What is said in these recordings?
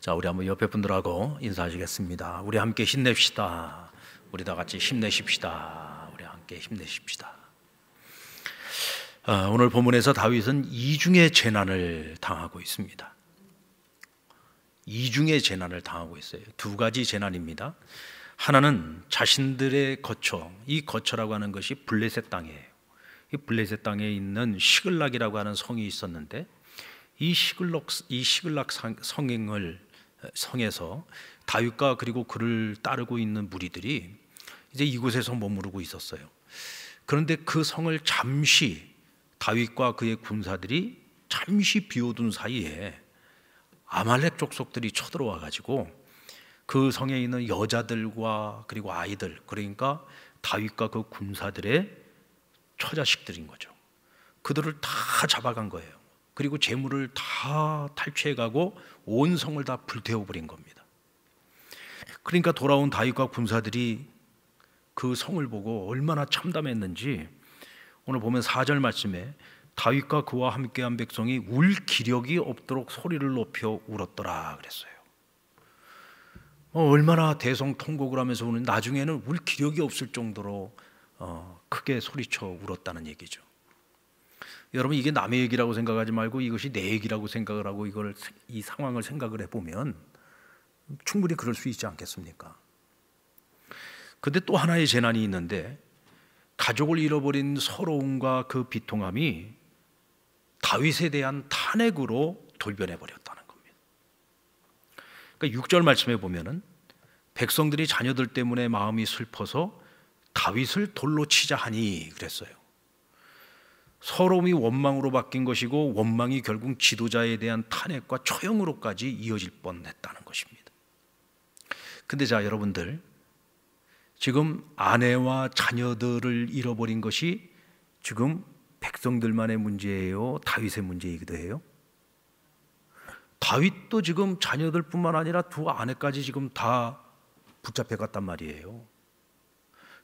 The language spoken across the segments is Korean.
자, 우리 한번 옆에 분들하고 인사하시겠습니다. 우리 함께 힘냅시다. 우리 다 같이 힘내십시다. 우리 함께 힘내십시다. 아, 오늘 본문에서 다윗은 이중의 재난을 당하고 있습니다. 이중의 재난을 당하고 있어요. 두 가지 재난입니다. 하나는 자신들의 거처, 이 거처라고 하는 것이 블레셋 땅이에요. 이 블레셋 땅에 있는 시글락이라고 하는 성이 있었는데 이 시글록 이 시글락 성행을 어, 성에서 다윗과 그리고 그를 따르고 있는 무리들이 이제 이곳에서 머무르고 있었어요. 그런데 그 성을 잠시 다윗과 그의 군사들이 잠시 비워둔 사이에 아말렉 족속들이 쳐들어와 가지고 그 성에 있는 여자들과 그리고 아이들 그러니까 다윗과 그 군사들의 처자식들인 거죠. 그들을 다 잡아간 거예요. 그리고 재물을 다 탈취해가고 온 성을 다 불태워버린 겁니다. 그러니까 돌아온 다윗과 군사들이 그 성을 보고 얼마나 참담했는지 오늘 보면 4절 말씀에 다윗과 그와 함께한 백성이 울 기력이 없도록 소리를 높여 울었더라 그랬어요. 어, 얼마나 대성통곡을 하면서 우는 나중에는 울 기력이 없을 정도로 어, 크게 소리쳐 울었다는 얘기죠. 여러분 이게 남의 얘기라고 생각하지 말고 이것이 내 얘기라고 생각을 하고 이걸 이 상황을 생각을 해 보면 충분히 그럴 수 있지 않겠습니까? 근데 또 하나의 재난이 있는데 가족을 잃어버린 서러움과 그 비통함이 다윗에 대한 탄핵으로 돌변해 버렸다는 겁니다. 그러니까 6절 말씀에 보면은 백성들이 자녀들 때문에 마음이 슬퍼서 다윗을 돌로 치자 하니 그랬어요. 서러움이 원망으로 바뀐 것이고 원망이 결국 지도자에 대한 탄핵과 처형으로까지 이어질 뻔했다는 것입니다. 근데 자 여러분들 지금 아내와 자녀들을 잃어버린 것이 지금 백성들만의 문제예요. 다윗의 문제이기도 해요. 다윗도 지금 자녀들뿐만 아니라 두 아내까지 지금 다 붙잡혀 갔단 말이에요.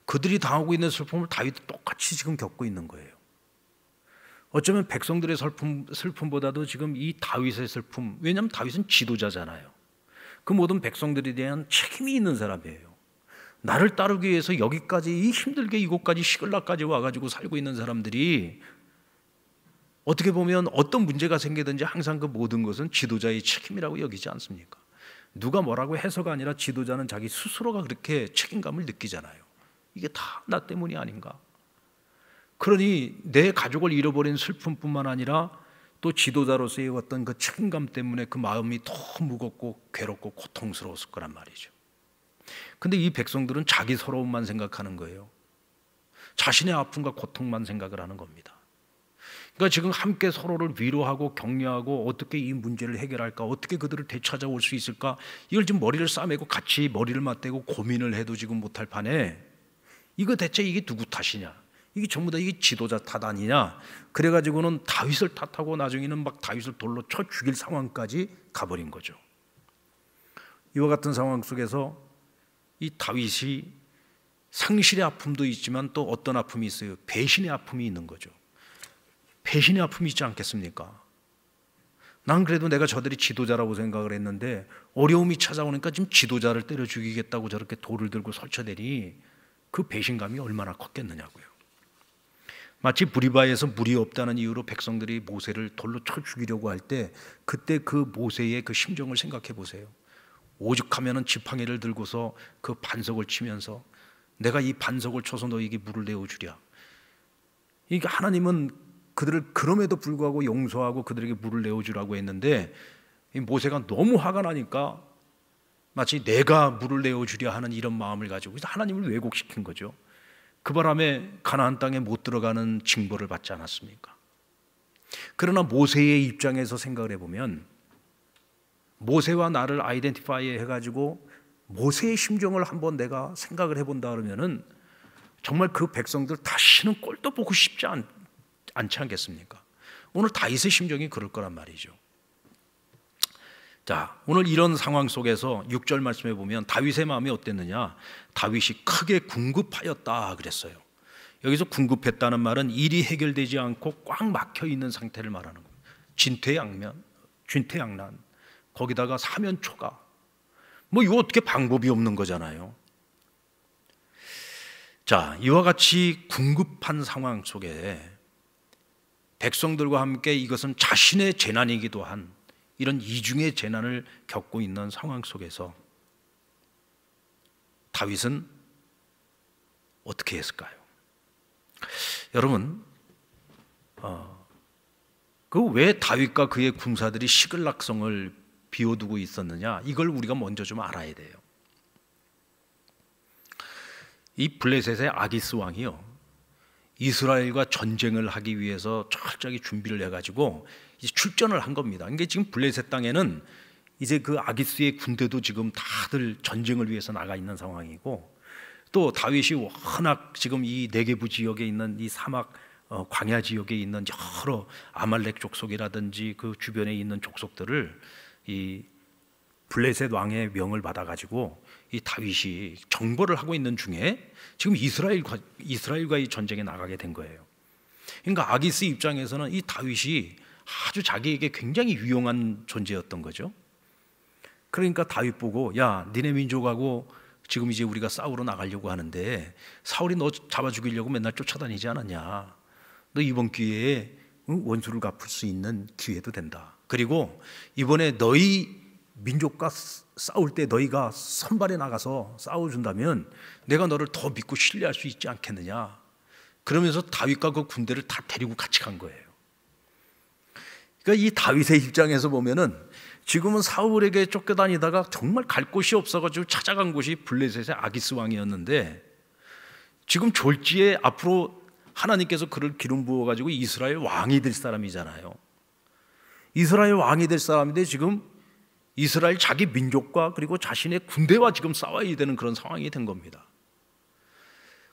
그들이 당하고 있는 슬픔을 다윗도 똑같이 지금 겪고 있는 거예요. 어쩌면 백성들의 슬픔, 슬픔보다도 지금 이 다윗의 슬픔, 왜냐하면 다윗은 지도자잖아요. 그 모든 백성들에 대한 책임이 있는 사람이에요. 나를 따르기 위해서 여기까지 이 힘들게 이곳까지 시글락까지 와가지고 살고 있는 사람들이 어떻게 보면 어떤 문제가 생기든지 항상 그 모든 것은 지도자의 책임이라고 여기지 않습니까? 누가 뭐라고 해서가 아니라 지도자는 자기 스스로가 그렇게 책임감을 느끼잖아요. 이게 다 나 때문이 아닌가? 그러니 내 가족을 잃어버린 슬픔뿐만 아니라 또 지도자로서의 어떤 그 책임감 때문에 그 마음이 더 무겁고 괴롭고 고통스러웠을 거란 말이죠. 근데 이 백성들은 자기 서러움만 생각하는 거예요. 자신의 아픔과 고통만 생각을 하는 겁니다. 그러니까 지금 함께 서로를 위로하고 격려하고 어떻게 이 문제를 해결할까, 어떻게 그들을 되찾아올 수 있을까, 이걸 지금 머리를 싸매고 같이 머리를 맞대고 고민을 해도 지금 못할 판에 이거 대체 이게 누구 탓이냐? 이게 전부 다 이게 지도자 탓 아니냐? 그래가지고는 다윗을 탓하고 나중에는 막 다윗을 돌로 쳐 죽일 상황까지 가버린 거죠. 이와 같은 상황 속에서 이 다윗이 상실의 아픔도 있지만 또 어떤 아픔이 있어요? 배신의 아픔이 있는 거죠. 배신의 아픔이 있지 않겠습니까? 난 그래도 내가 저들이 지도자라고 생각을 했는데 어려움이 찾아오니까 지금 지도자를 때려 죽이겠다고 저렇게 돌을 들고 설쳐대니 그 배신감이 얼마나 컸겠느냐고요. 마치 부리바에서 물이 없다는 이유로 백성들이 모세를 돌로 쳐 죽이려고 할 때 그때 그 모세의 그 심정을 생각해 보세요. 오죽하면은 지팡이를 들고서 그 반석을 치면서 내가 이 반석을 쳐서 너에게 물을 내어 주랴. 이게 하나님은 그들을 그럼에도 불구하고 용서하고 그들에게 물을 내어 주라고 했는데 모세가 너무 화가 나니까 마치 내가 물을 내어 주려 하는 이런 마음을 가지고 하나님을 왜곡시킨 거죠. 그 바람에 가나안 땅에 못 들어가는 징벌을 받지 않았습니까? 그러나 모세의 입장에서 생각을 해보면 모세와 나를 아이덴티파이 해가지고 모세의 심정을 한번 내가 생각을 해본다 그러면은 정말 그 백성들 다시는 꼴도 보고 싶지 않, 않지 않겠습니까? 오늘 다윗의 심정이 그럴 거란 말이죠. 자, 오늘 이런 상황 속에서 6절 말씀해 보면 다윗의 마음이 어땠느냐? 다윗이 크게 궁급하였다 그랬어요. 여기서 궁급했다는 말은 일이 해결되지 않고 꽉 막혀 있는 상태를 말하는 겁니다. 진퇴양면, 진퇴양난. 거기다가 사면초가. 뭐 이거 어떻게 방법이 없는 거잖아요. 자, 이와 같이 궁급한 상황 속에 백성들과 함께 이것은 자신의 재난이기도 한 이런 이중의 재난을 겪고 있는 상황 속에서 다윗은 어떻게 했을까요? 여러분, 어, 그왜 다윗과 그의 군사들이 시글락성을 비워두고 있었느냐? 이걸 우리가 먼저 좀 알아야 돼요. 이 블레셋의 아기스 왕이요. 이스라엘과 전쟁을 하기 위해서 철저하게 준비를 해가지고 이제 출전을 한 겁니다. 그러 지금 블레셋 땅에는 이제 그 아기스의 군대도 지금 다들 전쟁을 위해서 나가 있는 상황이고 또 다윗이 워낙 지금 이 네게부 지역에 있는 이 사막 어, 광야 지역에 있는 여러 아말렉 족속이라든지 그 주변에 있는 족속들을 이 블레셋 왕의 명을 받아가지고 이 다윗이 정벌을 하고 있는 중에 지금 이스라엘과 이스라엘과의 전쟁에 나가게 된 거예요. 그러니까 아기스 입장에서는 이 다윗이 아주 자기에게 굉장히 유용한 존재였던 거죠. 그러니까 다윗 보고 야 니네 민족하고 지금 이제 우리가 싸우러 나가려고 하는데 사울이 너 잡아 죽이려고 맨날 쫓아다니지 않았냐? 너 이번 기회에 원수를 갚을 수 있는 기회도 된다. 그리고 이번에 너희 민족과 싸울 때 너희가 선발에 나가서 싸워준다면 내가 너를 더 믿고 신뢰할 수 있지 않겠느냐? 그러면서 다윗과 그 군대를 다 데리고 같이 간 거예요. 그러니까 이 다윗의 입장에서 보면은 지금은 사울에게 쫓겨다니다가 정말 갈 곳이 없어가지고 찾아간 곳이 블레셋의 아기스 왕이었는데 지금 졸지에 앞으로 하나님께서 그를 기름 부어가지고 이스라엘 왕이 될 사람이잖아요. 이스라엘 왕이 될 사람인데 지금 이스라엘 자기 민족과 그리고 자신의 군대와 지금 싸워야 되는 그런 상황이 된 겁니다.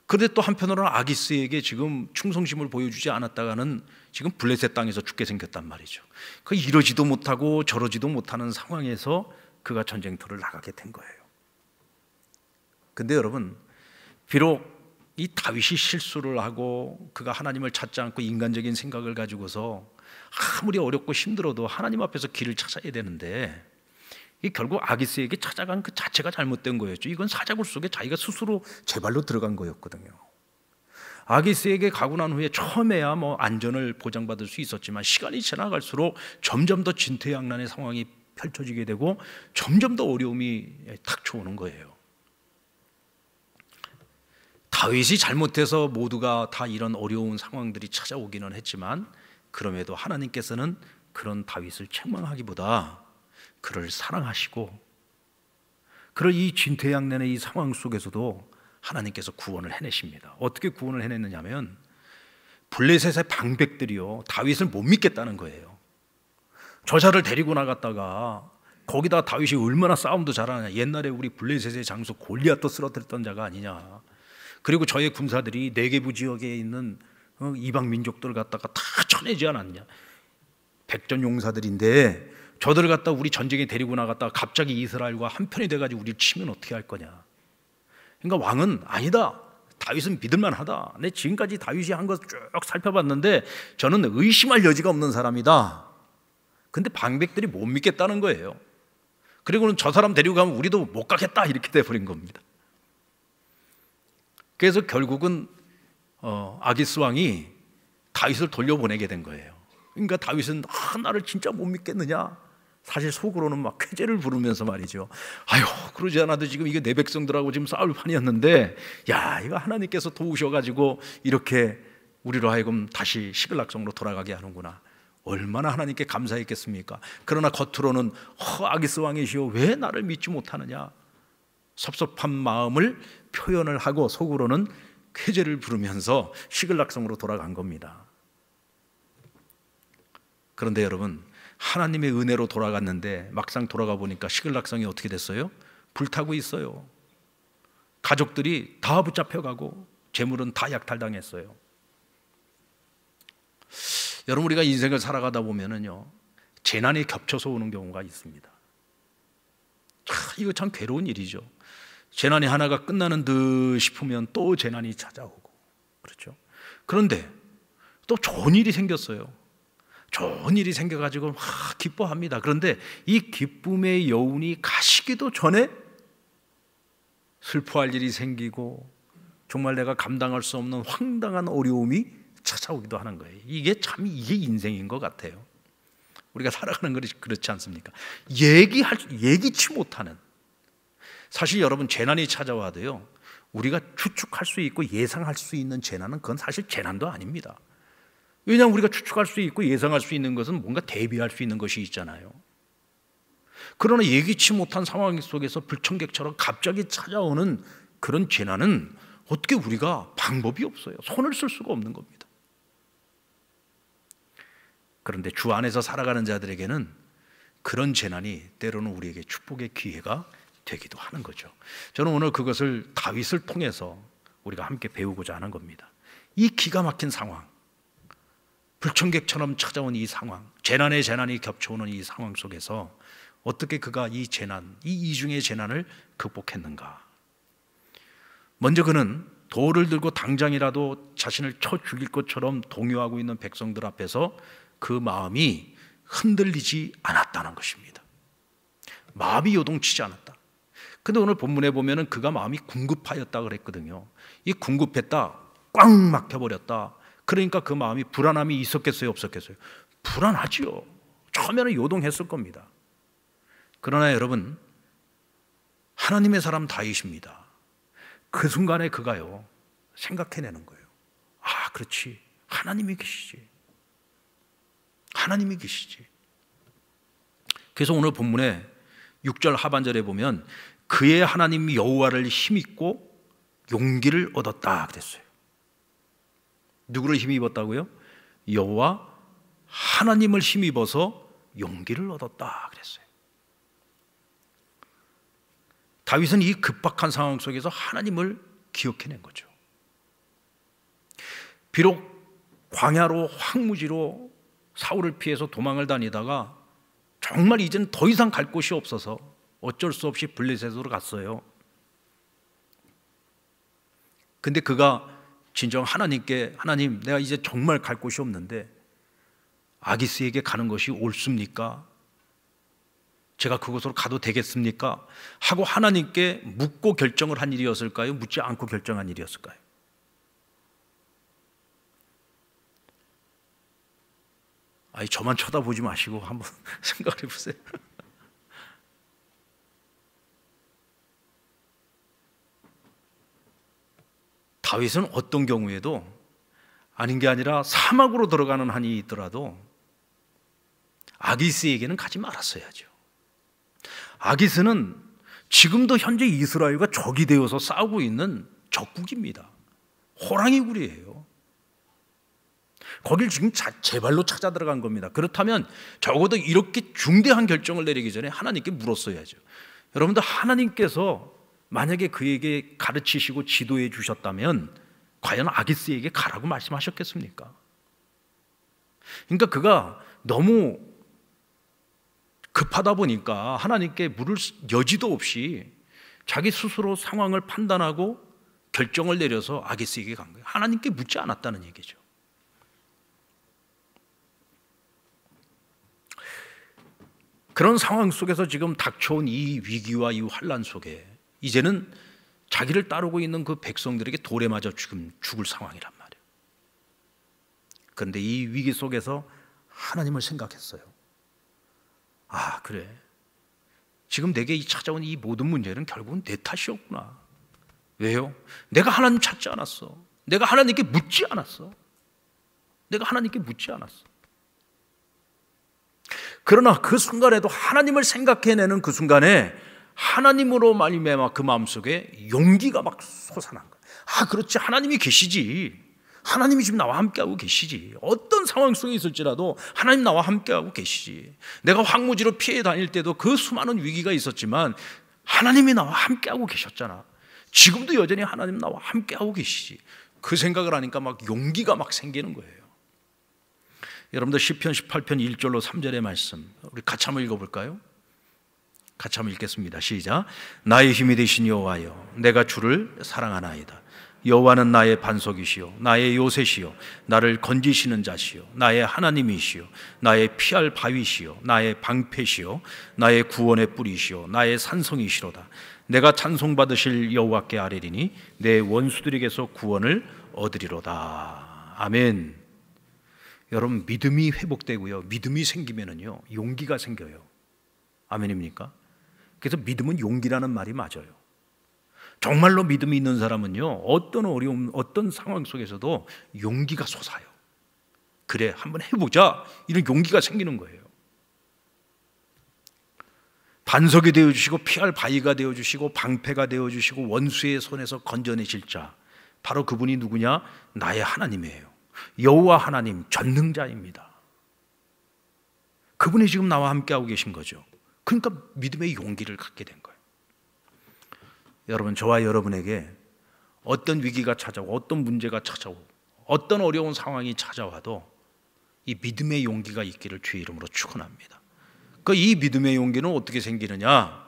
그런데 또 한편으로는 아기스에게 지금 충성심을 보여주지 않았다가는 지금 블레셋 땅에서 죽게 생겼단 말이죠. 그 이러지도 못하고 저러지도 못하는 상황에서 그가 전쟁터를 나가게 된 거예요. 근데 여러분, 비록 이 다윗이 실수를 하고 그가 하나님을 찾지 않고 인간적인 생각을 가지고서 아무리 어렵고 힘들어도 하나님 앞에서 길을 찾아야 되는데 이 결국 아기스에게 찾아간 그 자체가 잘못된 거였죠. 이건 사자굴 속에 자기가 스스로 제발로 들어간 거였거든요. 아기스에게 가고 난 후에 처음에야 뭐 안전을 보장받을 수 있었지만 시간이 지나갈수록 점점 더 진퇴양난의 상황이 펼쳐지게 되고 점점 더 어려움이 탁쳐오는 거예요. 다윗이 잘못해서 모두가 다 이런 어려운 상황들이 찾아오기는 했지만 그럼에도 하나님께서는 그런 다윗을 책망하기보다 그를 사랑하시고 그런 이 진퇴양난의 이 상황 속에서도 하나님께서 구원을 해내십니다. 어떻게 구원을 해냈느냐면 블레셋의 방백들이요 다윗을 못 믿겠다는 거예요. 저자를 데리고 나갔다가 거기다 다윗이 얼마나 싸움도 잘하냐. 옛날에 우리 블레셋의 장수 골리앗도 쓰러뜨렸던 자가 아니냐. 그리고 저의 군사들이 네개부 지역에 있는 어, 이방 민족들 갖다가 다 쳐내지 않았냐. 백전 용사들인데 저들 갖다 우리 전쟁에 데리고 나갔다가 갑자기 이스라엘과 한편이 돼가지고 우리를 치면 어떻게 할 거냐. 그러니까 왕은 아니다. 다윗은 믿을만하다. 내 네, 지금까지 다윗이 한것쭉 살펴봤는데 저는 의심할 여지가 없는 사람이다. 근데 방백들이 못 믿겠다는 거예요. 그리고는 저 사람 데리고 가면 우리도 못 가겠다 이렇게 돼버린 겁니다. 그래서 결국은 어, 아기스 왕이 다윗을 돌려보내게 된 거예요. 그러니까 다윗은 하나를 아, 진짜 못 믿겠느냐? 사실 속으로는 막 쾌재를 부르면서 말이죠. 아유, 그러지 않아도 지금 이게 내 백성들하고 지금 싸울 판이었는데, 야, 이거 하나님께서 도우셔가지고 이렇게 우리로 하여금 다시 시글락성으로 돌아가게 하는구나. 얼마나 하나님께 감사했겠습니까? 그러나 겉으로는 허 아기스 왕이시여 왜 나를 믿지 못하느냐 섭섭한 마음을 표현을 하고 속으로는 쾌제를 부르면서 시글락성으로 돌아간 겁니다. 그런데 여러분 하나님의 은혜로 돌아갔는데 막상 돌아가 보니까 시글락성이 어떻게 됐어요? 불타고 있어요. 가족들이 다 붙잡혀가고 재물은 다 약탈당했어요. 여러분 우리가 인생을 살아가다 보면은요 재난이 겹쳐서 오는 경우가 있습니다. 참 이거 참 괴로운 일이죠. 재난이 하나가 끝나는 듯 싶으면 또 재난이 찾아오고 그렇죠. 그런데 또 좋은 일이 생겼어요. 좋은 일이 생겨가지고 막 기뻐합니다. 그런데 이 기쁨의 여운이 가시기도 전에 슬퍼할 일이 생기고 정말 내가 감당할 수 없는 황당한 어려움이 찾아오기도 하는 거예요. 이게 참 이게 인생인 것 같아요. 우리가 살아가는 것이 그렇지 않습니까? 얘기할 얘기치 못하는 사실 여러분 재난이 찾아와도요 우리가 추측할 수 있고 예상할 수 있는 재난은 그건 사실 재난도 아닙니다. 왜냐하면 우리가 추측할 수 있고 예상할 수 있는 것은 뭔가 대비할 수 있는 것이 있잖아요. 그러나 예기치 못한 상황 속에서 불청객처럼 갑자기 찾아오는 그런 재난은 어떻게 우리가 방법이 없어요. 손을 쓸 수가 없는 겁니다. 그런데 주 안에서 살아가는 자들에게는 그런 재난이 때로는 우리에게 축복의 기회가 되기도 하는 거죠. 저는 오늘 그것을 다윗을 통해서 우리가 함께 배우고자 하는 겁니다. 이 기가 막힌 상황, 불청객처럼 찾아온 이 상황, 재난의 재난이 겹쳐오는 이 상황 속에서 어떻게 그가 이 재난, 이 이중의 재난을 극복했는가? 먼저 그는 돌을 들고 당장이라도 자신을 쳐 죽일 것처럼 동요하고 있는 백성들 앞에서 그 마음이 흔들리지 않았다는 것입니다. 마음이 요동치지 않았다. 근데 오늘 본문에 보면은 그가 마음이 궁급하였다 그랬거든요. 이 궁급했다, 꽉 막혀버렸다, 그러니까 그 마음이 불안함이 있었겠어요, 없었겠어요? 불안하지요. 처음에는 요동했을 겁니다. 그러나 여러분, 하나님의 사람 다이십니다. 그 순간에 그가요, 생각해내는 거예요. 아, 그렇지. 하나님이 계시지. 하나님이 계시지. 그래서 오늘 본문에 6절 하반절에 보면 그의 하나님 여호와를 힘있고 용기를 얻었다 그랬어요. 누구를 힘입었다고요? 여호와 하나님을 힘입어서 용기를 얻었다 그랬어요. 다윗은 이 급박한 상황 속에서 하나님을 기억해낸 거죠. 비록 광야로 황무지로 사울을 피해서 도망을 다니다가 정말 이젠 더 이상 갈 곳이 없어서 어쩔 수 없이 블레셋으로 갔어요. 근데 그가 진정 하나님께 하나님 내가 이제 정말 갈 곳이 없는데 아기스에게 가는 것이 옳습니까? 제가 그곳으로 가도 되겠습니까? 하고 하나님께 묻고 결정을 한 일이었을까요? 묻지 않고 결정한 일이었을까요? 아니 저만 쳐다보지 마시고 한번 생각해 보세요. 다윗은 어떤 경우에도 아닌 게 아니라 사막으로 들어가는 한이 있더라도 아기스에게는 가지 말았어야죠. 아기스는 지금도 현재 이스라엘과 적이 되어서 싸우고 있는 적국입니다. 호랑이 굴이에요. 거길 지금 제 발로 찾아 들어간 겁니다. 그렇다면 적어도 이렇게 중대한 결정을 내리기 전에 하나님께 물었어야죠. 여러분들 하나님께서 만약에 그에게 가르치시고 지도해 주셨다면 과연 아기스에게 가라고 말씀하셨겠습니까? 그러니까 그가 너무 급하다 보니까 하나님께 물을 여지도 없이 자기 스스로 상황을 판단하고 결정을 내려서 아기스에게 간 거예요. 하나님께 묻지 않았다는 얘기죠. 그런 상황 속에서 지금 닥쳐온 이 위기와 이 환란 속에 이제는 자기를 따르고 있는 그 백성들에게 돌에 맞아 죽음, 죽을 상황이란 말이에요. 그런데 이 위기 속에서 하나님을 생각했어요. 아, 그래. 지금 내게 찾아온 이 모든 문제는 결국은 내 탓이었구나. 왜요? 내가 하나님 찾지 않았어. 내가 하나님께 묻지 않았어. 내가 하나님께 묻지 않았어. 그러나 그 순간에도 하나님을 생각해내는 그 순간에 하나님으로 말미암아 그 마음속에 용기가 막 솟아난 거예요. 아 그렇지 하나님이 계시지. 하나님이 지금 나와 함께하고 계시지. 어떤 상황 속에 있을지라도 하나님 나와 함께하고 계시지. 내가 황무지로 피해 다닐 때도 그 수많은 위기가 있었지만 하나님이 나와 함께하고 계셨잖아. 지금도 여전히 하나님 나와 함께하고 계시지. 그 생각을 하니까 막 용기가 막 생기는 거예요. 여러분들 10편, 18편, 1절로 3절의 말씀 우리 같이 한번 읽어볼까요? 같이 한번 읽겠습니다. 시작. 나의 힘이 되신 여호와여, 내가 주를 사랑하나이다. 여호와는 나의 반석이시요 나의 요새시요 나를 건지시는 자시요 나의 하나님이시요 나의 피할 바위시요 나의 방패시요 나의 구원의 뿌리시요 나의 산성이시로다 내가 찬송받으실 여호와께 아뢰리니 내 원수들에게서 구원을 얻으리로다 아멘 여러분 믿음이 회복되고요 믿음이 생기면은요 용기가 생겨요 아멘입니까? 그래서 믿음은 용기라는 말이 맞아요. 정말로 믿음이 있는 사람은요, 어떤 어려움, 어떤 상황 속에서도 용기가 솟아요. 그래, 한번 해보자. 이런 용기가 생기는 거예요. 반석이 되어주시고, 피할 바위가 되어주시고, 방패가 되어주시고, 원수의 손에서 건져내실 자. 바로 그분이 누구냐? 나의 하나님이에요. 여호와 하나님 전능자입니다. 그분이 지금 나와 함께하고 계신 거죠. 그러니까 믿음의 용기를 갖게 된 거예요. 여러분, 저와 여러분에게 어떤 위기가 찾아오고 어떤 문제가 찾아오고 어떤 어려운 상황이 찾아와도 이 믿음의 용기가 있기를 주의 이름으로 축원합니다. 그 이 믿음의 용기는 어떻게 생기느냐?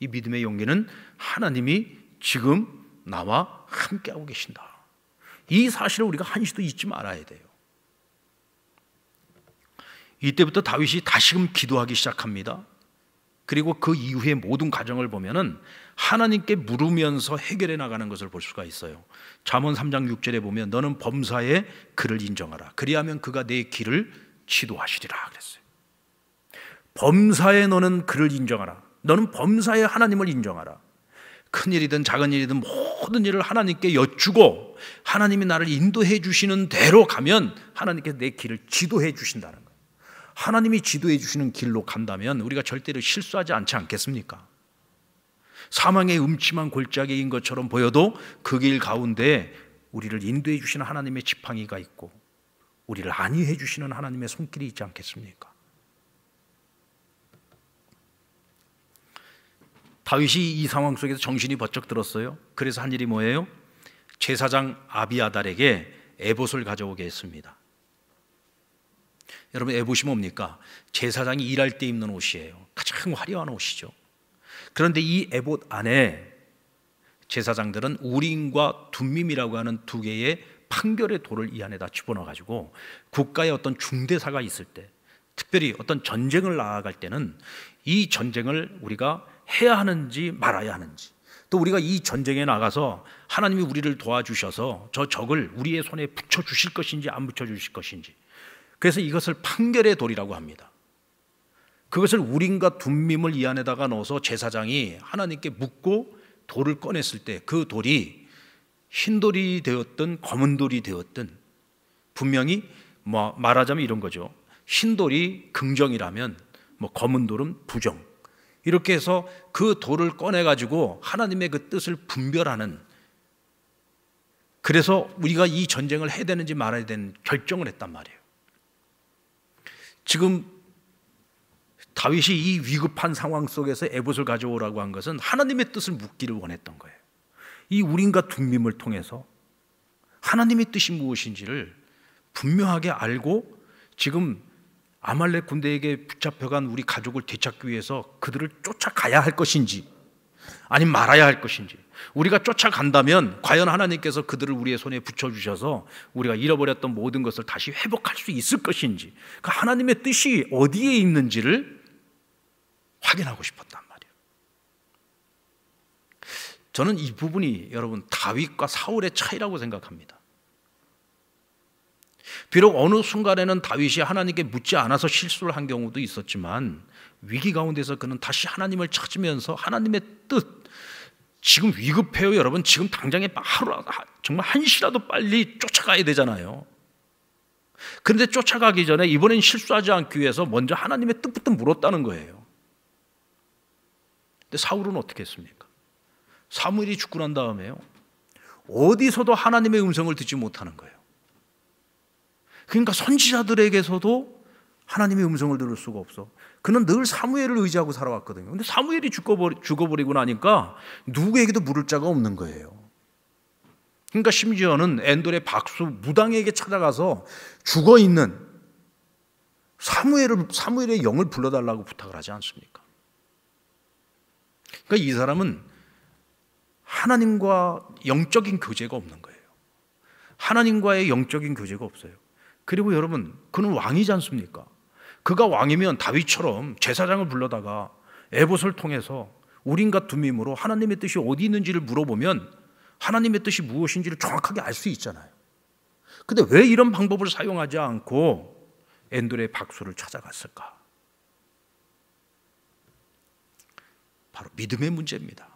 이 믿음의 용기는 하나님이 지금 나와 함께하고 계신다. 이 사실을 우리가 한시도 잊지 말아야 돼요. 이때부터 다윗이 다시금 기도하기 시작합니다. 그리고 그 이후의 모든 과정을 보면은 하나님께 물으면서 해결해 나가는 것을 볼 수가 있어요. 잠언 3장 6절에 보면 너는 범사에 그를 인정하라. 그리하면 그가 내 길을 지도하시리라 그랬어요. 범사에 너는 그를 인정하라. 너는 범사에 하나님을 인정하라. 큰 일이든 작은 일이든 모든 일을 하나님께 여쭈고 하나님이 나를 인도해 주시는 대로 가면 하나님께서 내 길을 지도해 주신다는 거예요. 하나님이 지도해 주시는 길로 간다면 우리가 절대로 실수하지 않지 않겠습니까? 사망의 음침한 골짜기인 것처럼 보여도 그 길 가운데 우리를 인도해 주시는 하나님의 지팡이가 있고 우리를 안위해 주시는 하나님의 손길이 있지 않겠습니까? 다윗이 이 상황 속에서 정신이 번쩍 들었어요. 그래서 한 일이 뭐예요? 제사장 아비아달에게 에봇을 가져오게 했습니다. 여러분 에시면 뭡니까? 제사장이 일할 때 입는 옷이에요. 가장 화려한 옷이죠. 그런데 이 에봇 안에 제사장들은 우림과 둠밈이라고 하는 두 개의 판결의 돌을 이 안에다 집어넣어 가지고 국가의 어떤 중대사가 있을 때 특별히 어떤 전쟁을 나아갈 때는 이 전쟁을 우리가 해야 하는지 말아야 하는지 또 우리가 이 전쟁에 나가서 하나님이 우리를 도와주셔서 저 적을 우리의 손에 붙여 주실 것인지 안 붙여 주실 것인지 그래서 이것을 판결의 돌이라고 합니다. 그것을 우린과 둠밈을 이 안에다가 넣어서 제사장이 하나님께 묻고 돌을 꺼냈을 때 그 돌이 흰 돌이 되었든 검은 돌이 되었든 분명히 뭐 말하자면 이런 거죠. 흰 돌이 긍정이라면 뭐 검은 돌은 부정. 이렇게 해서 그 돌을 꺼내 가지고 하나님의 그 뜻을 분별하는 그래서 우리가 이 전쟁을 해야 되는지 말아야 되는 결정을 했단 말이에요. 지금 다윗이 이 위급한 상황 속에서 에봇을 가져오라고 한 것은 하나님의 뜻을 묻기를 원했던 거예요. 이 우린과 둠밈을 통해서 하나님의 뜻이 무엇인지를 분명하게 알고 지금 아말렉 군대에게 붙잡혀간 우리 가족을 되찾기 위해서 그들을 쫓아가야 할 것인지 아니면 말아야 할 것인지 우리가 쫓아간다면 과연 하나님께서 그들을 우리의 손에 붙여주셔서 우리가 잃어버렸던 모든 것을 다시 회복할 수 있을 것인지 그 하나님의 뜻이 어디에 있는지를 확인하고 싶었단 말이에요. 저는 이 부분이 여러분 다윗과 사울의 차이라고 생각합니다. 비록 어느 순간에는 다윗이 하나님께 묻지 않아서 실수를 한 경우도 있었지만 위기 가운데서 그는 다시 하나님을 찾으면서 하나님의 뜻, 지금 위급해요, 여러분. 지금 당장에 하루 정말 한시라도 빨리 쫓아가야 되잖아요. 그런데 쫓아가기 전에 이번엔 실수하지 않기 위해서 먼저 하나님의 뜻부터 물었다는 거예요. 근데 사울은 어떻게 했습니까? 사무엘이 죽고 난 다음에요. 어디서도 하나님의 음성을 듣지 못하는 거예요. 그러니까 선지자들에게서도 하나님의 음성을 들을 수가 없어. 그는 늘 사무엘을 의지하고 살아왔거든요. 근데 사무엘이 죽어버리, 죽어버리고 나니까 누구에게도 물을 자가 없는 거예요. 그러니까 심지어는 엔돌의 박수 무당에게 찾아가서 죽어 있는 사무엘을 사무엘의 영을 불러달라고 부탁을 하지 않습니까? 그러니까 이 사람은 하나님과 영적인 교제가 없는 거예요. 하나님과의 영적인 교제가 없어요. 그리고 여러분, 그는 왕이지 않습니까? 그가 왕이면 다윗처럼 제사장을 불러다가 에봇을 통해서 우린과 두밈으로 하나님의 뜻이 어디 있는지를 물어보면 하나님의 뜻이 무엇인지를 정확하게 알 수 있잖아요. 근데 왜 이런 방법을 사용하지 않고 엔돌의 박수를 찾아갔을까? 바로 믿음의 문제입니다.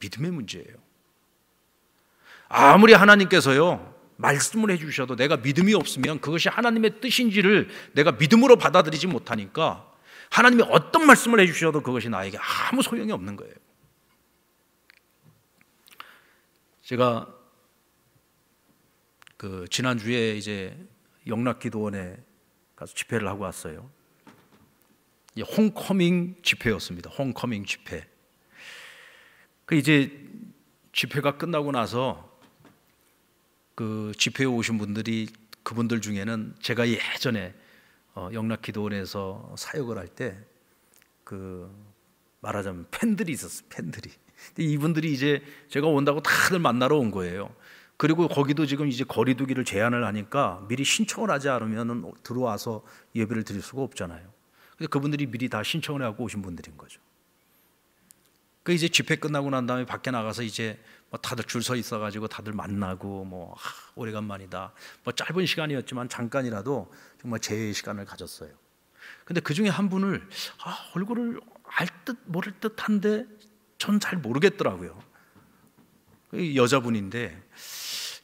믿음의 문제예요. 아무리 하나님께서요, 말씀을 해주셔도 내가 믿음이 없으면 그것이 하나님의 뜻인지를 내가 믿음으로 받아들이지 못하니까 하나님이 어떤 말씀을 해주셔도 그것이 나에게 아무 소용이 없는 거예요. 제가 그 지난주에 이제 영락기도원에 가서 집회를 하고 왔어요. 홍커밍 집회였습니다. 홍커밍 집회. 그 이제 집회가 끝나고 나서 그 집회에 오신 분들이 그분들 중에는 제가 예전에 어, 영락기도원에서 사역을 할 때 그 말하자면 팬들이 있었어요. 팬들이. 근데 이분들이 이제 제가 온다고 다들 만나러 온 거예요. 그리고 거기도 지금 이제 거리두기를 제한을 하니까 미리 신청을 하지 않으면 들어와서 예배를 드릴 수가 없잖아요. 근데 그분들이 미리 다 신청을 하고 오신 분들인 거죠. 그 이제 집회 끝나고 난 다음에 밖에 나가서 이제 뭐 다들 줄 서 있어가지고 다들 만나고 뭐 하, 오래간만이다. 뭐 짧은 시간이었지만 잠깐이라도 정말 제 시간을 가졌어요. 근데 그 중에 한 분을 아, 얼굴을 알 듯 모를 듯한데 전 잘 모르겠더라고요. 여자분인데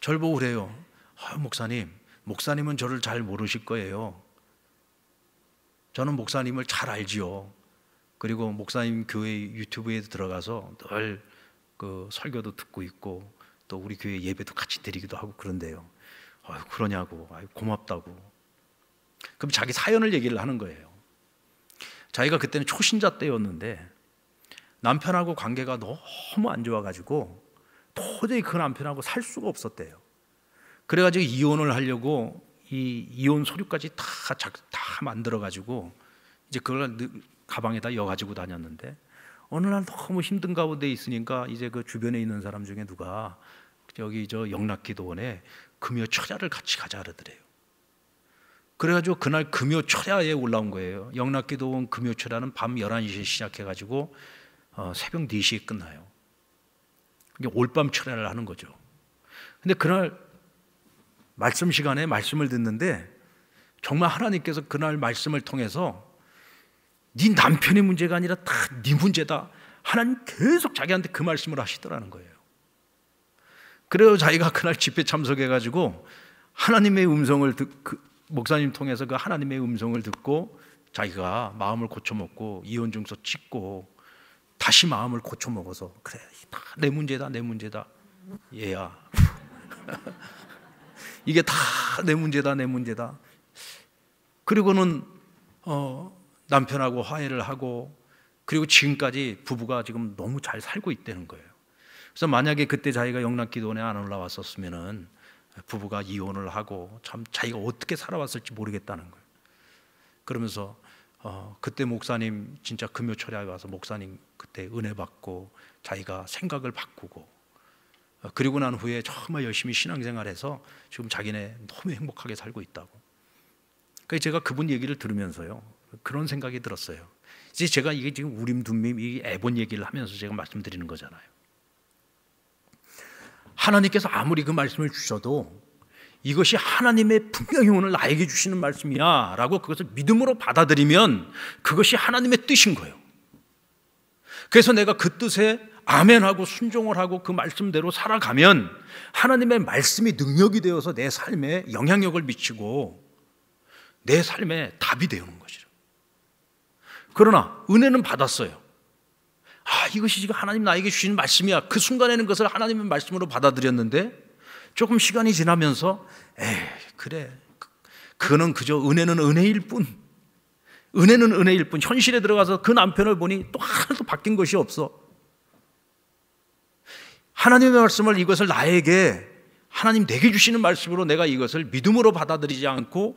절 보고 그래요. 아, 목사님, 목사님은 저를 잘 모르실 거예요. 저는 목사님을 잘 알지요. 그리고 목사님 교회 유튜브에 들어가서 늘그 설교도 듣고 있고 또 우리 교회 예배도 같이 드리기도 하고 그런데요. 아 그러냐고, 아유, 고맙다고. 그럼 자기 사연을 얘기를 하는 거예요. 자기가 그때는 초신자 때였는데 남편하고 관계가 너무 안 좋아가지고 도저히 그 남편하고 살 수가 없었대요. 그래가지고 이혼을 하려고 이 이혼 서류까지 다, 다 만들어가지고 이제 그걸 가방에다 여가지고 다녔는데 어느 날 너무 힘든 가운데 있으니까 이제 그 주변에 있는 사람 중에 누가 여기 저 영락기도원에 금요 철야를 같이 가자 그러더래요. 그래가지고 그날 금요 철야에 올라온 거예요. 영락기도원 금요 철야는 밤 11시에 시작해가지고 어, 새벽 4시에 끝나요. 올밤 철야를 하는 거죠. 근데 그날 말씀 시간에 말씀을 듣는데 정말 하나님께서 그날 말씀을 통해서 네 남편의 문제가 아니라 다 네 문제다. 하나님 계속 자기한테 그 말씀을 하시더라는 거예요. 그래서 자기가 그날 집회 참석해가지고 하나님의 음성을 듣, 그 목사님 통해서 그 하나님의 음성을 듣고 자기가 마음을 고쳐먹고 이혼 중서 찍고 다시 마음을 고쳐먹어서 그래 다 내 문제다 내 문제다 얘야 이게 다 내 문제다 내 문제다 그리고는 어 남편하고 화해를 하고 그리고 지금까지 부부가 지금 너무 잘 살고 있다는 거예요. 그래서 만약에 그때 자기가 영락 기도원에 안 올라왔었으면은 부부가 이혼을 하고 참 자기가 어떻게 살아왔을지 모르겠다는 거예요. 그러면서 어, 그때 목사님 진짜 금요 철에 와서 목사님 그때 은혜 받고 자기가 생각을 바꾸고 어, 그리고 난 후에 정말 열심히 신앙생활해서 지금 자기네 너무 행복하게 살고 있다고. 그러니 제가 그분 얘기를 들으면서요. 그런 생각이 들었어요. 이제 제가 이게 지금 우림둠밈이 애본 얘기를 하면서 제가 말씀드리는 거잖아요. 하나님께서 아무리 그 말씀을 주셔도 이것이 하나님의 분명히 오늘 나에게 주시는 말씀이야라고 그것을 믿음으로 받아들이면 그것이 하나님의 뜻인 거예요. 그래서 내가 그 뜻에 아멘하고 순종을 하고 그 말씀대로 살아가면 하나님의 말씀이 능력이 되어서 내 삶에 영향력을 미치고 내 삶에 답이 되는 것이죠. 그러나 은혜는 받았어요. 아, 이것이 지금 하나님 나에게 주신 말씀이야. 그 순간에는 그것을 하나님의 말씀으로 받아들였는데 조금 시간이 지나면서 에 그래. 그는 그저 은혜는 은혜일 뿐. 은혜는 은혜일 뿐. 현실에 들어가서 그 남편을 보니 또 하나도 바뀐 것이 없어. 하나님의 말씀을 이것을 나에게 하나님 내게 주시는 말씀으로 내가 이것을 믿음으로 받아들이지 않고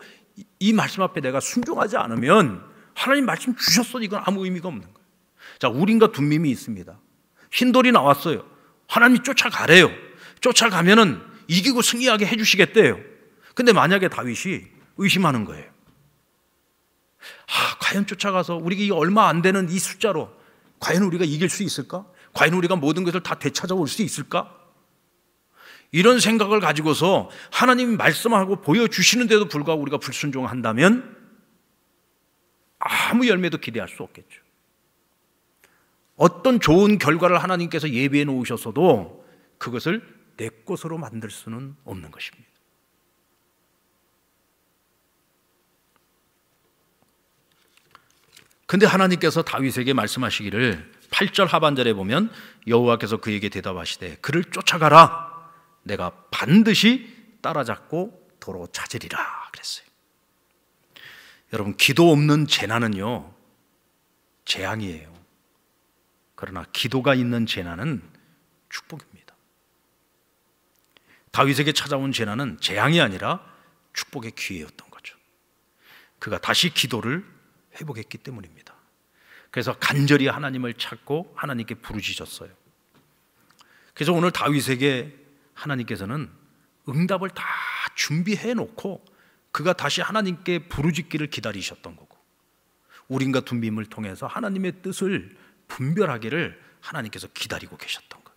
이 말씀 앞에 내가 순종하지 않으면 하나님 말씀 주셨어 이건 아무 의미가 없는 거예요. 자, 우린과 둠밈이 있습니다. 흰돌이 나왔어요. 하나님 쫓아가래요. 쫓아가면은 이기고 승리하게 해주시겠대요. 근데 만약에 다윗이 의심하는 거예요. 아, 과연 쫓아가서 우리가 얼마 안 되는 이 숫자로 과연 우리가 이길 수 있을까? 과연 우리가 모든 것을 다 되찾아올 수 있을까? 이런 생각을 가지고서 하나님이 말씀하고 보여주시는데도 불구하고 우리가 불순종한다면 아무 열매도 기대할 수 없겠죠. 어떤 좋은 결과를 하나님께서 예비해 놓으셨어도 그것을 내 것으로 만들 수는 없는 것입니다. 근데 하나님께서 다윗에게 말씀하시기를 8절 하반절에 보면 여호와께서 그에게 대답하시되 그를 쫓아가라 내가 반드시 따라잡고 도로 찾으리라 그랬어요. 여러분, 기도 없는 재난은요, 재앙이에요. 그러나 기도가 있는 재난은 축복입니다. 다윗에게 찾아온 재난은 재앙이 아니라 축복의 기회였던 거죠. 그가 다시 기도를 회복했기 때문입니다. 그래서 간절히 하나님을 찾고 하나님께 부르짖었어요. 그래서 오늘 다윗에게 하나님께서는 응답을 다 준비해 놓고 그가 다시 하나님께 부르짖기를 기다리셨던 거고 우린 같은 빔을 통해서 하나님의 뜻을 분별하기를 하나님께서 기다리고 계셨던 거예요.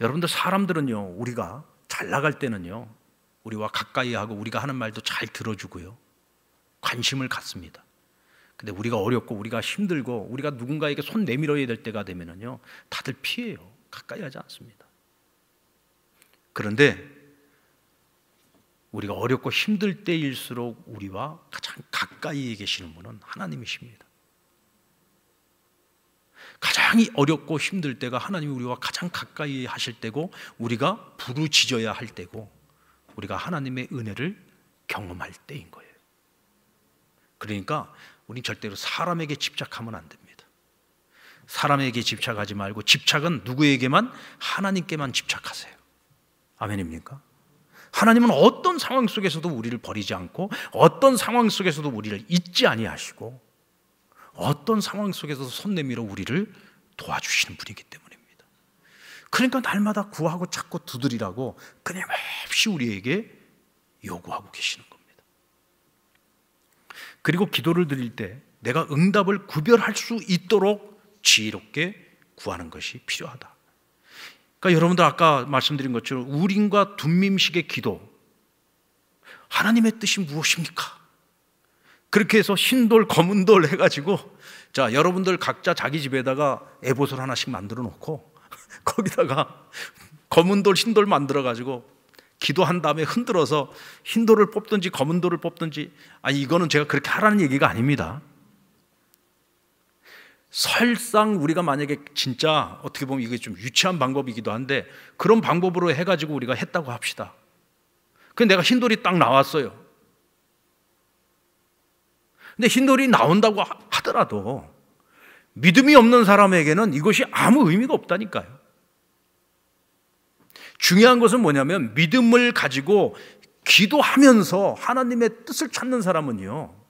여러분들 사람들은요 우리가 잘 나갈 때는요 우리와 가까이 하고 우리가 하는 말도 잘 들어주고요 관심을 갖습니다. 근데 우리가 어렵고 우리가 힘들고 우리가 누군가에게 손 내밀어야 될 때가 되면요 다들 피해요 가까이 하지 않습니다. 그런데 우리가 어렵고 힘들 때일수록 우리와 가장 가까이 에 계시는 분은 하나님이십니다. 가장 어렵고 힘들 때가 하나님이 우리와 가장 가까이 하실 때고 우리가 부르짖어야 할 때고 우리가 하나님의 은혜를 경험할 때인 거예요. 그러니까 우린 절대로 사람에게 집착하면 안 됩니다. 사람에게 집착하지 말고 집착은 누구에게만 하나님께만 집착하세요. 아멘입니까? 하나님은 어떤 상황 속에서도 우리를 버리지 않고 어떤 상황 속에서도 우리를 잊지 아니하시고 어떤 상황 속에서도 손 내밀어 우리를 도와주시는 분이기 때문입니다. 그러니까 날마다 구하고 찾고 두드리라고 끊임없이 우리에게 요구하고 계시는 겁니다. 그리고 기도를 드릴 때 내가 응답을 구별할 수 있도록 지혜롭게 구하는 것이 필요하다. 그러니까 여러분들 아까 말씀드린 것처럼 우림과 둠밈식의 기도. 하나님의 뜻이 무엇입니까? 그렇게 해서 흰돌, 검은돌 해가지고 자, 여러분들 각자 자기 집에다가 에보솔 하나씩 만들어 놓고 거기다가 검은돌, 흰돌 만들어 가지고 기도한 다음에 흔들어서 흰돌을 뽑든지 검은돌을 뽑든지 아 이거는 제가 그렇게 하라는 얘기가 아닙니다. 설상 우리가 만약에 진짜 어떻게 보면 이게 좀 유치한 방법이기도 한데 그런 방법으로 해가지고 우리가 했다고 합시다. 그 내가 흰돌이 딱 나왔어요. 근데 흰돌이 나온다고 하더라도 믿음이 없는 사람에게는 이것이 아무 의미가 없다니까요. 중요한 것은 뭐냐면 믿음을 가지고 기도하면서 하나님의 뜻을 찾는 사람은요.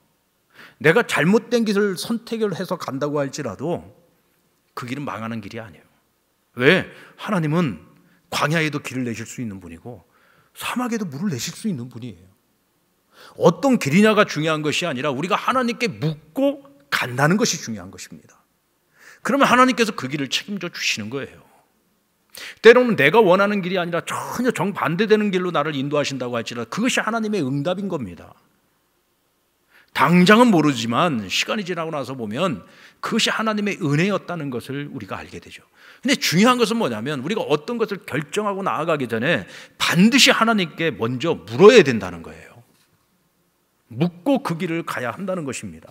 내가 잘못된 길을 선택을 해서 간다고 할지라도 그 길은 망하는 길이 아니에요. 왜? 하나님은 광야에도 길을 내실 수 있는 분이고 사막에도 물을 내실 수 있는 분이에요. 어떤 길이냐가 중요한 것이 아니라 우리가 하나님께 묻고 간다는 것이 중요한 것입니다. 그러면 하나님께서 그 길을 책임져 주시는 거예요. 때로는 내가 원하는 길이 아니라 전혀 정반대되는 길로 나를 인도하신다고 할지라도 그것이 하나님의 응답인 겁니다. 당장은 모르지만 시간이 지나고 나서 보면 그것이 하나님의 은혜였다는 것을 우리가 알게 되죠. 근데 중요한 것은 뭐냐면 우리가 어떤 것을 결정하고 나아가기 전에 반드시 하나님께 먼저 물어야 된다는 거예요. 묻고 그 길을 가야 한다는 것입니다.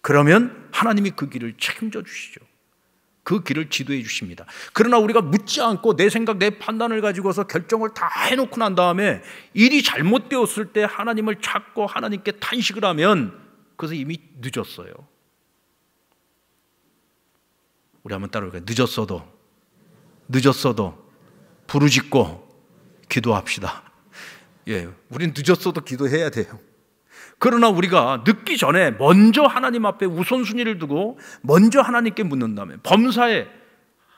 그러면 하나님이 그 길을 책임져 주시죠. 그 길을 지도해 주십니다. 그러나 우리가 묻지 않고 내 생각, 내 판단을 가지고서 결정을 다 해놓고 난 다음에 일이 잘못되었을 때 하나님을 찾고 하나님께 탄식을 하면 그것은 이미 늦었어요. 우리 한번 따라볼까요? 늦었어도, 늦었어도 부르짖고 기도합시다. 예, 우린 늦었어도 기도해야 돼요. 그러나 우리가 늦기 전에 먼저 하나님 앞에 우선순위를 두고 먼저 하나님께 묻는 다면 범사에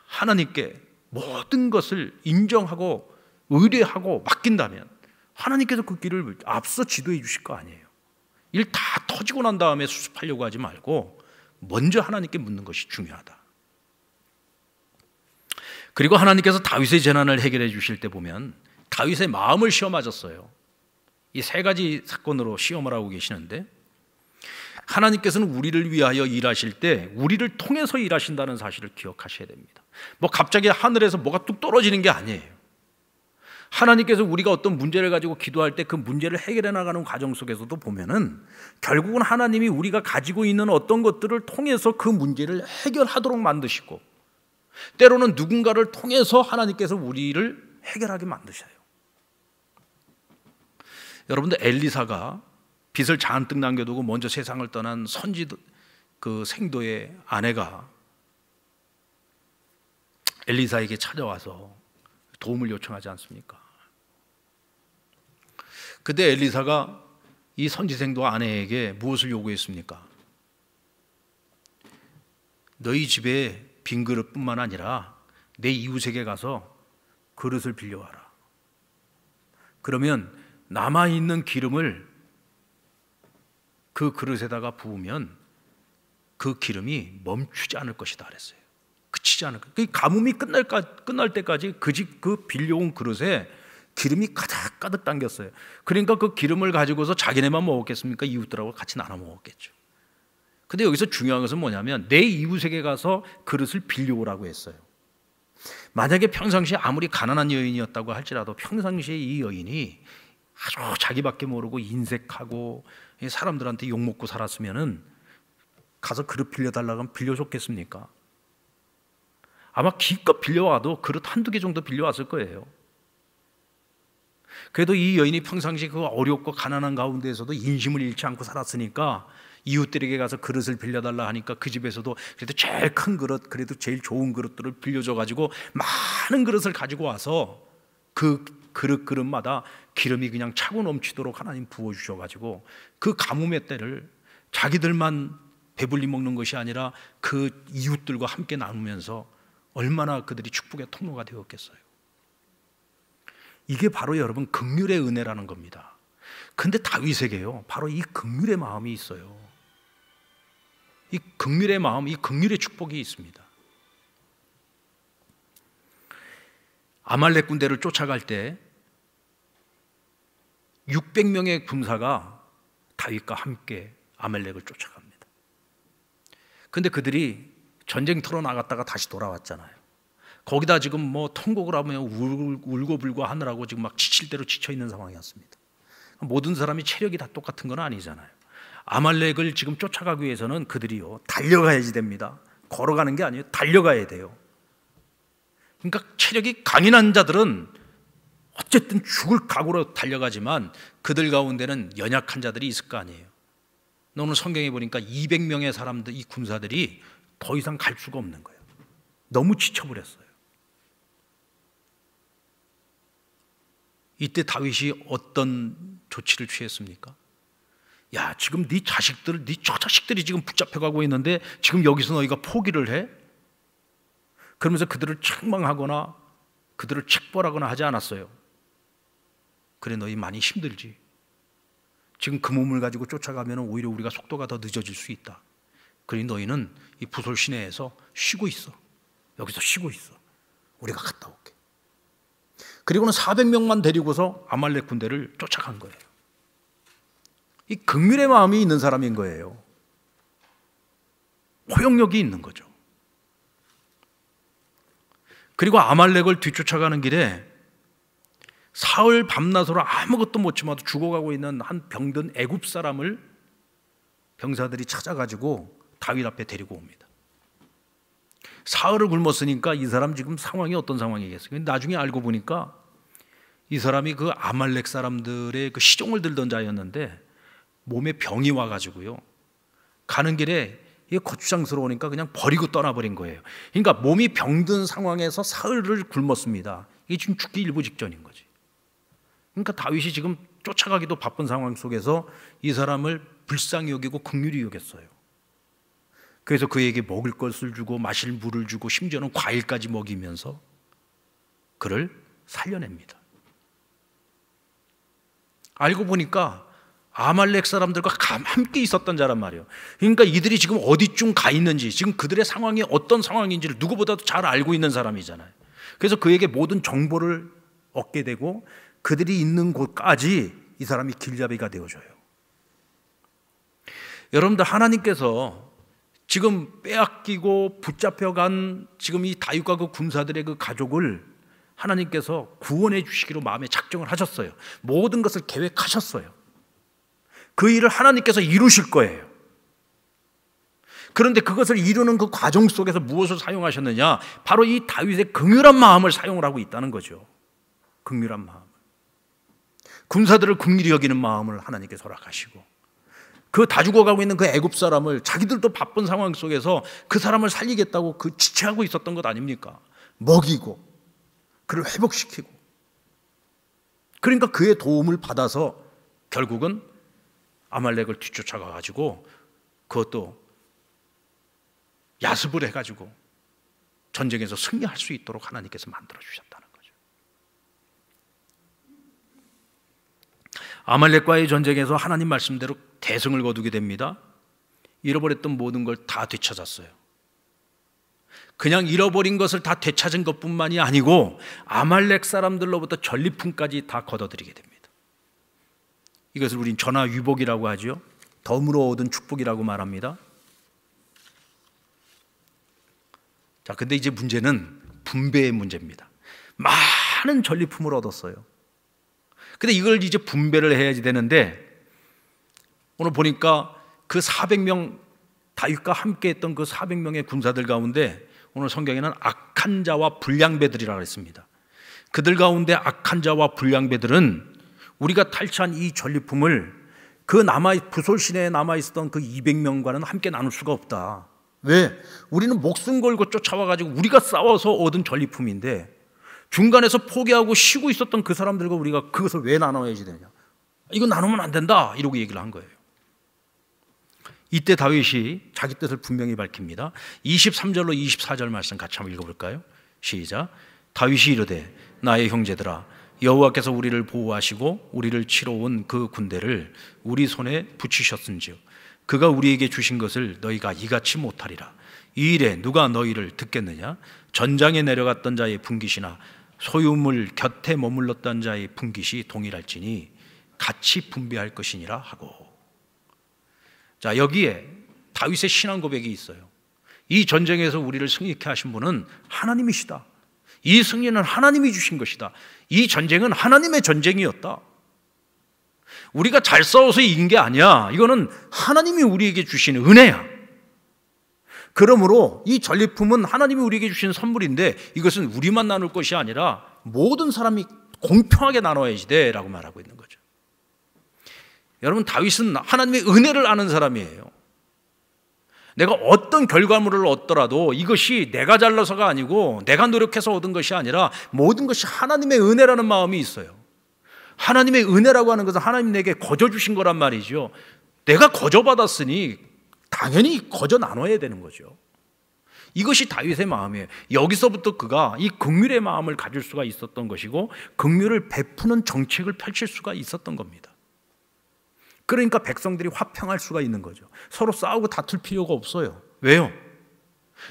하나님께 모든 것을 인정하고 의뢰하고 맡긴다면 하나님께서 그 길을 앞서 지도해 주실 거 아니에요. 일 다 터지고 난 다음에 수습하려고 하지 말고 먼저 하나님께 묻는 것이 중요하다. 그리고 하나님께서 다윗의 재난을 해결해 주실 때 보면 다윗의 마음을 시험하셨어요. 이세 가지 사건으로 시험을 하고 계시는데 하나님께서는 우리를 위하여 일하실 때 우리를 통해서 일하신다는 사실을 기억하셔야 됩니다. 뭐 갑자기 하늘에서 뭐가 뚝 떨어지는 게 아니에요. 하나님께서 우리가 어떤 문제를 가지고 기도할 때 그 문제를 해결해 나가는 과정 속에서도 보면은 결국은 하나님이 우리가 가지고 있는 어떤 것들을 통해서 그 문제를 해결하도록 만드시고 때로는 누군가를 통해서 하나님께서 우리를 해결하게 만드셔요. 여러분들 엘리사가 빚을 잔뜩 남겨두고 먼저 세상을 떠난 선지 그 생도의 아내가 엘리사에게 찾아와서 도움을 요청하지 않습니까? 그때 엘리사가 이 선지생도 아내에게 무엇을 요구했습니까? 너희 집에 빈 그릇뿐만 아니라 내 이웃에게 가서 그릇을 빌려와라. 그러면 남아 있는 기름을 그 그릇에다가 부으면 그 기름이 멈추지 않을 것이다 그랬어요. 그치지 않을 것. 그 가뭄이 끝날 끝날 때까지 그집그 그 빌려온 그릇에 기름이 가득가득 당겼어요. 그러니까 그 기름을 가지고서 자기네만 먹었겠습니까? 이웃들하고 같이 나눠 먹었겠죠. 근데 여기서 중요한 것은 뭐냐면 내 이웃에게 가서 그릇을 빌려오라고 했어요. 만약에 평상시에 아무리 가난한 여인이었다고 할지라도 평상시에 이 여인이 아주 자기밖에 모르고 인색하고 사람들한테 욕 먹고 살았으면은 가서 그릇 빌려 달라면 빌려줬겠습니까? 아마 기껏 빌려와도 그릇 한두 개 정도 빌려왔을 거예요. 그래도 이 여인이 평상시 그 어렵고 가난한 가운데에서도 인심을 잃지 않고 살았으니까 이웃들에게 가서 그릇을 빌려달라 하니까 그 집에서도 그래도 제일 큰 그릇, 그래도 제일 좋은 그릇들을 빌려줘 가지고 많은 그릇을 가지고 와서 그 그릇 그릇마다 기름이 그냥 차고 넘치도록 하나님 부어 주셔 가지고 그 가뭄의 때를 자기들만 배불리 먹는 것이 아니라 그 이웃들과 함께 나누면서 얼마나 그들이 축복의 통로가 되었겠어요. 이게 바로 여러분 극률의 은혜라는 겁니다. 근데 다윗에게요. 바로 이 극률의 마음이 있어요. 이 극률의 마음, 이 극률의 축복이 있습니다. 아말렉 군대를 쫓아갈 때 600명의 군사가 다윗과 함께 아멜렉을 쫓아갑니다. 근데 그들이 전쟁터로 나갔다가 다시 돌아왔잖아요. 거기다 지금 뭐 통곡을 하며 울고 불고 하느라고 지금 막 지칠 대로 지쳐 있는 상황이었습니다. 모든 사람이 체력이 다 똑같은 건 아니잖아요. 아말렉을 지금 쫓아가기 위해서는 그들이요 달려가야지 됩니다. 걸어가는 게 아니에요. 달려가야 돼요. 그러니까 체력이 강인한 자들은 어쨌든 죽을 각오로 달려가지만 그들 가운데는 연약한 자들이 있을 거 아니에요. 오늘 성경에 보니까 200명의 사람들, 이 군사들이 더 이상 갈 수가 없는 거예요. 너무 지쳐버렸어요. 이때 다윗이 어떤 조치를 취했습니까? 야, 지금 네 자식들, 네 처자식들이 지금 붙잡혀가고 있는데 지금 여기서 너희가 포기를 해? 그러면서 그들을 책망하거나 그들을 책벌하거나 하지 않았어요. 그래 너희 많이 힘들지. 지금 그 몸을 가지고 쫓아가면 오히려 우리가 속도가 더 늦어질 수 있다. 그러니 너희는 이 부솔 시내에서 쉬고 있어. 여기서 쉬고 있어. 우리가 갔다 올게. 그리고는 400명만 데리고서 아말렉 군대를 쫓아간 거예요. 이 극률의 마음이 있는 사람인 거예요. 포용력이 있는 거죠. 그리고 아말렉을 뒤쫓아가는 길에 사흘 밤낮으로 아무것도 못 참아도 죽어가고 있는 한 병든 애굽 사람을 병사들이 찾아가지고 다윗 앞에 데리고 옵니다. 사흘을 굶었으니까 이 사람 지금 상황이 어떤 상황이겠어요? 나중에 알고 보니까 이 사람이 그 아말렉 사람들의 그 시종을 들던 자였는데 몸에 병이 와가지고요. 가는 길에 이게 거추장스러우니까 그냥 버리고 떠나버린 거예요. 그러니까 몸이 병든 상황에서 사흘을 굶었습니다. 이게 지금 죽기 일부 직전인 거지. 그러니까 다윗이 지금 쫓아가기도 바쁜 상황 속에서 이 사람을 불쌍히 여기고 극률히 여겼어요. 그래서 그에게 먹을 것을 주고 마실 물을 주고 심지어는 과일까지 먹이면서 그를 살려냅니다. 알고 보니까 아말렉 사람들과 함께 있었던 자란 말이에요. 그러니까 이들이 지금 어디쯤 가 있는지, 지금 그들의 상황이 어떤 상황인지를 누구보다도 잘 알고 있는 사람이잖아요. 그래서 그에게 모든 정보를 얻게 되고 그들이 있는 곳까지 이 사람이 길잡이가 되어줘요. 여러분들 하나님께서 지금 빼앗기고 붙잡혀간 지금 이 다윗과 그 군사들의 그 가족을 하나님께서 구원해 주시기로 마음에 작정을 하셨어요. 모든 것을 계획하셨어요. 그 일을 하나님께서 이루실 거예요. 그런데 그것을 이루는 그 과정 속에서 무엇을 사용하셨느냐? 바로 이 다윗의 긍휼한 마음을 사용을 하고 있다는 거죠. 긍휼한 마음. 군사들을 국리히 여기는 마음을 하나님께 소락하시고 그 다 죽어가고 있는 그 애굽 사람을 자기들도 바쁜 상황 속에서 그 사람을 살리겠다고 그 지체하고 있었던 것 아닙니까? 먹이고 그를 회복시키고 그러니까 그의 도움을 받아서 결국은 아말렉을 뒤쫓아가 가지고 그것도 야습을 해 가지고 전쟁에서 승리할 수 있도록 하나님께서 만들어 주셨다는 아말렉과의 전쟁에서 하나님 말씀대로 대승을 거두게 됩니다. 잃어버렸던 모든 걸 다 되찾았어요. 그냥 잃어버린 것을 다 되찾은 것뿐만이 아니고 아말렉 사람들로부터 전리품까지 다 걷어들이게 됩니다. 이것을 우린 전화위복이라고 하죠. 덤으로 얻은 축복이라고 말합니다. 자, 근데 이제 문제는 분배의 문제입니다. 많은 전리품을 얻었어요. 근데 이걸 이제 분배를 해야지 되는데 오늘 보니까 그 400명 다윗과 함께 했던 그 400명의 군사들 가운데 오늘 성경에는 악한 자와 불량배들이라고 했습니다. 그들 가운데 악한 자와 불량배들은 우리가 탈취한 이 전리품을 그 남아 부솔 시내에 남아 있었던 그 200명과는 함께 나눌 수가 없다. 왜? 우리는 목숨 걸고 쫓아와 가지고 우리가 싸워서 얻은 전리품인데 중간에서 포기하고 쉬고 있었던 그 사람들과 우리가 그것을 왜 나눠야지 되냐. 이거 나누면 안 된다. 이러고 얘기를 한 거예요. 이때 다윗이 자기 뜻을 분명히 밝힙니다. 23절로 24절 말씀 같이 한번 읽어볼까요? 시작. 다윗이 이르되 나의 형제들아 여호와께서 우리를 보호하시고 우리를 치러 온 그 군대를 우리 손에 붙이셨은요 그가 우리에게 주신 것을 너희가 이같이 못하리라. 이 일에 누가 너희를 듣겠느냐? 전장에 내려갔던 자의 분깃이나 소유물 곁에 머물렀던 자의 분깃이 동일할지니 같이 분배할 것이니라 하고. 자, 여기에 다윗의 신앙 고백이 있어요. 이 전쟁에서 우리를 승리케 하신 분은 하나님이시다. 이 승리는 하나님이 주신 것이다. 이 전쟁은 하나님의 전쟁이었다. 우리가 잘 싸워서 이긴 게 아니야. 이거는 하나님이 우리에게 주신 은혜야. 그러므로 이 전리품은 하나님이 우리에게 주신 선물인데 이것은 우리만 나눌 것이 아니라 모든 사람이 공평하게 나눠야지돼라고 말하고 있는 거죠. 여러분 다윗은 하나님의 은혜를 아는 사람이에요. 내가 어떤 결과물을 얻더라도 이것이 내가 잘라서가 아니고 내가 노력해서 얻은 것이 아니라 모든 것이 하나님의 은혜라는 마음이 있어요. 하나님의 은혜라고 하는 것은 하나님 내게 거저 주신 거란 말이죠. 내가 거저 받았으니 당연히 거저 나눠야 되는 거죠. 이것이 다윗의 마음이에요. 여기서부터 그가 이 긍휼의 마음을 가질 수가 있었던 것이고 긍휼을 베푸는 정책을 펼칠 수가 있었던 겁니다. 그러니까 백성들이 화평할 수가 있는 거죠. 서로 싸우고 다툴 필요가 없어요. 왜요?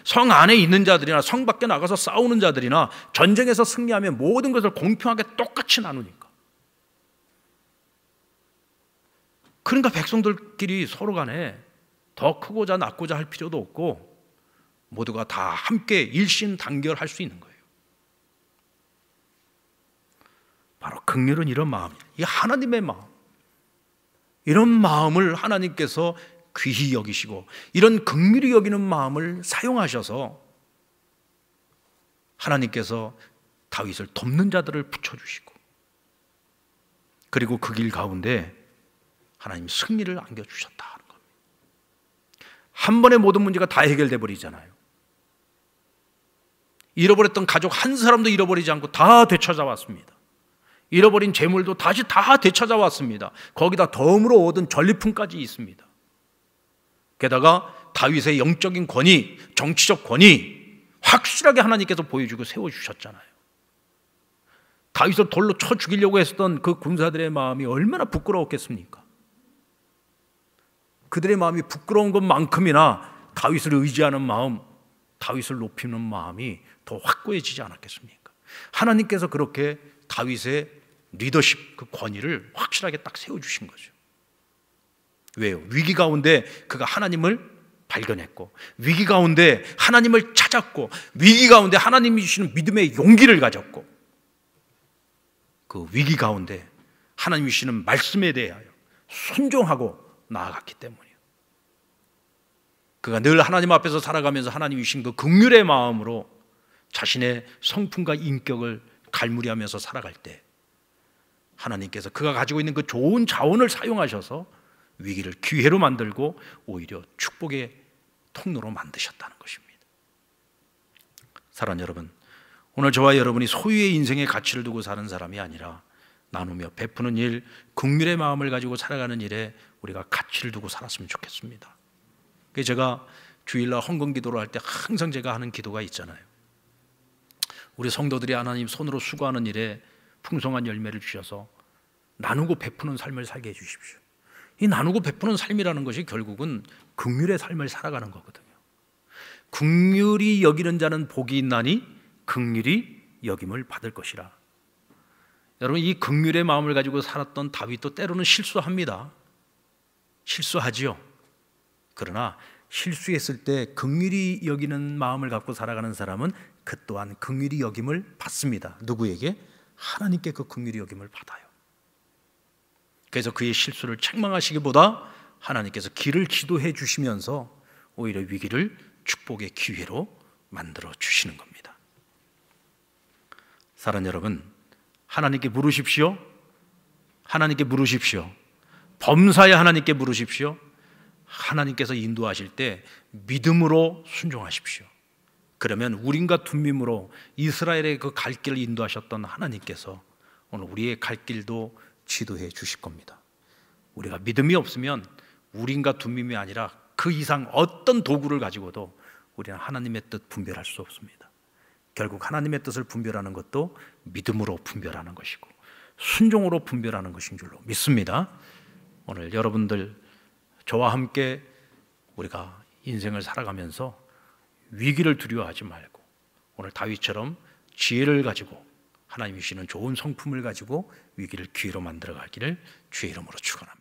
성 안에 있는 자들이나 성 밖에 나가서 싸우는 자들이나 전쟁에서 승리하면 모든 것을 공평하게 똑같이 나누니까. 그러니까 백성들끼리 서로 간에 더 크고자 낮고자 할 필요도 없고 모두가 다 함께 일신 단결할 수 있는 거예요. 바로 극률은 이런 마음이에요. 이 하나님의 마음. 이런 마음을 하나님께서 귀히 여기시고 이런 극률이 여기는 마음을 사용하셔서 하나님께서 다윗을 돕는 자들을 붙여주시고 그리고 그 길 가운데 하나님 승리를 안겨주셨다. 한 번에 모든 문제가 다 해결돼 버리잖아요. 잃어버렸던 가족 한 사람도 잃어버리지 않고 다 되찾아왔습니다. 잃어버린 재물도 다시 다 되찾아왔습니다. 거기다 덤으로 얻은 전리품까지 있습니다. 게다가 다윗의 영적인 권위, 정치적 권위 확실하게 하나님께서 보여주고 세워주셨잖아요. 다윗을 돌로 쳐 죽이려고 했었던 그 군사들의 마음이 얼마나 부끄러웠겠습니까? 그들의 마음이 부끄러운 것만큼이나 다윗을 의지하는 마음, 다윗을 높이는 마음이 더 확고해지지 않았겠습니까? 하나님께서 그렇게 다윗의 리더십 그 권위를 확실하게 딱 세워 주신 거죠. 왜요? 위기 가운데 그가 하나님을 발견했고 위기 가운데 하나님을 찾았고 위기 가운데 하나님이 주시는 믿음의 용기를 가졌고 그 위기 가운데 하나님이 주시는 말씀에 대하여 순종하고 나아갔기 때문이에요. 그가 늘 하나님 앞에서 살아가면서 하나님이 신그 극률의 마음으로 자신의 성품과 인격을 갈무리하면서 살아갈 때 하나님께서 그가 가지고 있는 그 좋은 자원을 사용하셔서 위기를 기회로 만들고 오히려 축복의 통로로 만드셨다는 것입니다. 사랑 여러분, 오늘 저와 여러분이 소유의 인생의 가치를 두고 사는 사람이 아니라 나누며 베푸는 일, 국률의 마음을 가지고 살아가는 일에 우리가 가치를 두고 살았으면 좋겠습니다. 제가 주일날 헌금 기도를 할 때 항상 제가 하는 기도가 있잖아요. 우리 성도들이 하나님 손으로 수고하는 일에 풍성한 열매를 주셔서 나누고 베푸는 삶을 살게 해 주십시오. 이 나누고 베푸는 삶이라는 것이 결국은 극률의 삶을 살아가는 거거든요. 극률이 여기는 자는 복이 있나니 극률이 여김을 받을 것이라. 여러분 이 극률의 마음을 가지고 살았던 다윗도 때로는 실수합니다. 실수하지요. 그러나 실수했을 때 긍휼히 여기는 마음을 갖고 살아가는 사람은 그 또한 긍휼히 여김을 받습니다. 누구에게? 하나님께 그 긍휼히 여김을 받아요. 그래서 그의 실수를 책망하시기보다 하나님께서 길을 지도해 주시면서 오히려 위기를 축복의 기회로 만들어 주시는 겁니다. 사랑 여러분, 하나님께 물으십시오. 하나님께 물으십시오. 범사에 하나님께 물으십시오. 하나님께서 인도하실 때 믿음으로 순종하십시오. 그러면 우린과 둠밈으로 이스라엘의 그갈 길을 인도하셨던 하나님께서 오늘 우리의 갈 길도 지도해 주실 겁니다. 우리가 믿음이 없으면 우린과 둠밈이 아니라 그 이상 어떤 도구를 가지고도 우리는 하나님의 뜻 분별할 수 없습니다. 결국 하나님의 뜻을 분별하는 것도 믿음으로 분별하는 것이고 순종으로 분별하는 것인 줄로 믿습니다. 오늘 여러분들 저와 함께 우리가 인생을 살아가면서 위기를 두려워하지 말고 오늘 다윗처럼 지혜를 가지고 하나님 이시는 좋은 성품을 가지고 위기를 기회로 만들어 가기를 주의 이름으로 축원합니다.